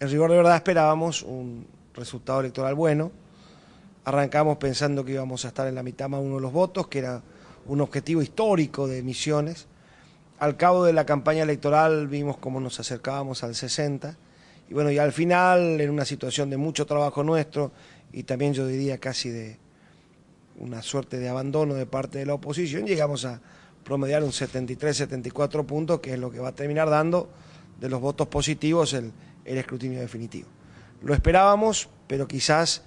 en rigor de verdad esperábamos un resultado electoral bueno. Arrancamos pensando que íbamos a estar en la mitad más uno de los votos, que era un objetivo histórico de Misiones. Al cabo de la campaña electoral vimos cómo nos acercábamos al 60. Y bueno, y al final, en una situación de mucho trabajo nuestro y también yo diría casi de una suerte de abandono de parte de la oposición, llegamos a promediar un 73-74 puntos, que es lo que va a terminar dando de los votos positivos el el escrutinio definitivo. Lo esperábamos, pero quizás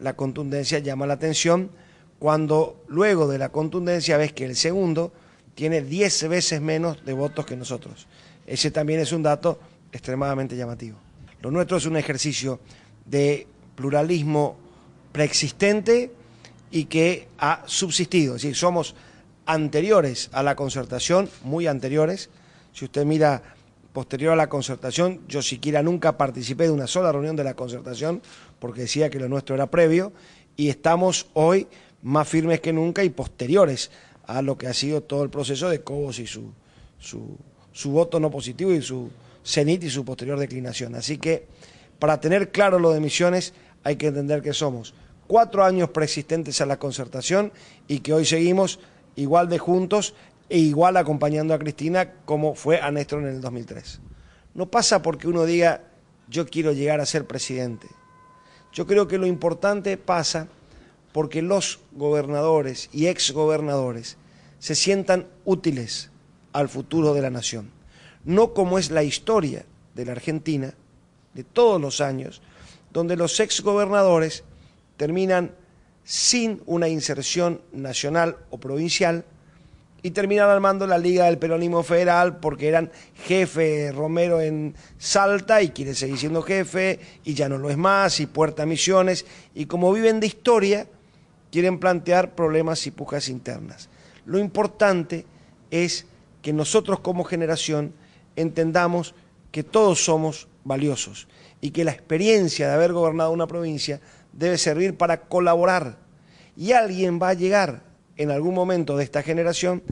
la contundencia llama la atención cuando luego de la contundencia ves que el segundo tiene 10 veces menos de votos que nosotros. Ese también es un dato extremadamente llamativo. Lo nuestro es un ejercicio de pluralismo preexistente y que ha subsistido. Es decir, somos anteriores a la concertación, muy anteriores. Si usted mira posterior a la concertación, yo siquiera nunca participé de una sola reunión de la concertación porque decía que lo nuestro era previo y estamos hoy más firmes que nunca y posteriores a lo que ha sido todo el proceso de Cobos y su, su, su voto no positivo y su cenit y su posterior declinación. Así que para tener claro lo de Misiones hay que entender que somos cuatro años preexistentes a la concertación y que hoy seguimos igual de juntos e igual acompañando a Cristina como fue a Néstor en el 2003. No pasa porque uno diga, yo quiero llegar a ser presidente. Yo creo que lo importante pasa porque los gobernadores y exgobernadores se sientan útiles al futuro de la nación. No como es la historia de la Argentina, de todos los años, donde los exgobernadores terminan sin una inserción nacional o provincial, y terminan armando la Liga del Peronismo Federal porque eran jefe Romero en Salta y quieren seguir siendo jefe y ya no lo es más y Puerta Misiones y como viven de historia quieren plantear problemas y pujas internas. Lo importante es que nosotros como generación entendamos que todos somos valiosos y que la experiencia de haber gobernado una provincia debe servir para colaborar y alguien va a llegar en algún momento de esta generación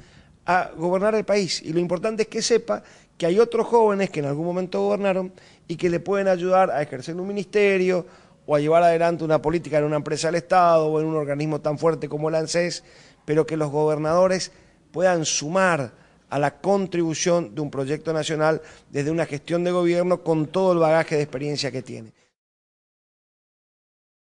a gobernar el país. Y lo importante es que sepa que hay otros jóvenes que en algún momento gobernaron y que le pueden ayudar a ejercer un ministerio o a llevar adelante una política en una empresa del Estado o en un organismo tan fuerte como el ANSES, pero que los gobernadores puedan sumar a la contribución de un proyecto nacional desde una gestión de gobierno con todo el bagaje de experiencia que tiene.